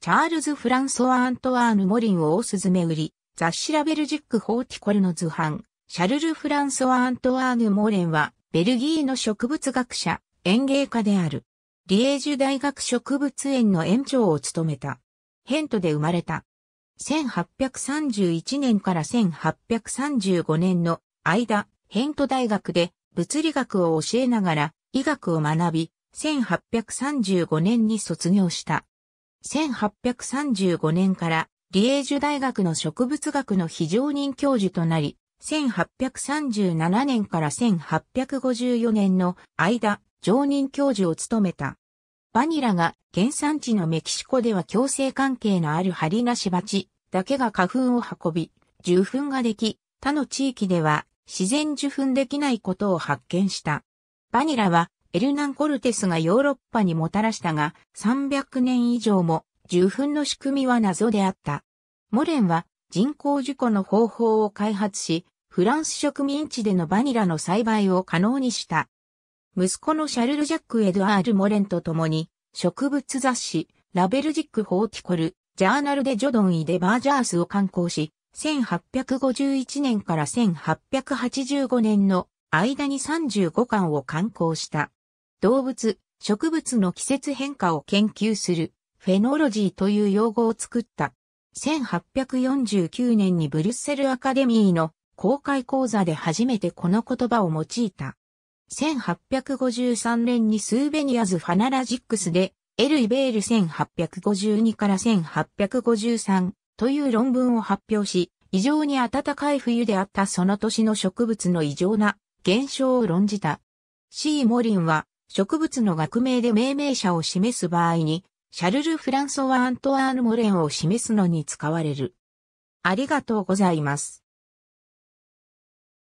チャールズ・フランソワ・アントワーヌ・モリンをオスズメ売り、雑誌ラベルジック・ホーティコルの図版、シャルル・フランソワ・アントワーヌ・モレンは、ベルギーの植物学者、園芸家である。リエージュ大学植物園の園長を務めた。ヘントで生まれた。1831年から1835年の間、ヘント大学で物理学を教えながら医学を学び、1835年に卒業した。1835年からリエージュ大学の植物学の非常任教授となり、1837年から1854年の間、常任教授を務めた。バニラが原産地のメキシコでは共生関係のあるハリナシバチだけが花粉を運び、受粉ができ、他の地域では自然受粉できないことを発見した。バニラはエルナン・コルテスがヨーロッパにもたらしたが、300年以上も、受粉の仕組みは謎であった。モレンは人工事故の方法を開発し、フランス植民地でのバニラの栽培を可能にした。息子のシャルル・ジャック・エドアール・モレンと共に、植物雑誌、ラベルジック・ホーティコル、ジャーナルデ・ジョドン・イ・デ・バージャースを刊行し、1851年から1885年の間に35巻を刊行した。動物、植物の季節変化を研究するフェノロジーという用語を作った。1849年にブリュッセルアカデミーの公開講座で初めてこの言葉を用いた。1853年にスーベニアズ・ファナラジックスでエル・イベール1852から1853という論文を発表し、異常に暖かい冬であったその年の植物の異常な現象を論じた。C・ モリンは植物の学名で命名者を示す場合に、シャルル・フランソワ・アントワーヌ・モレンを示すのに使われる。ありがとうございます。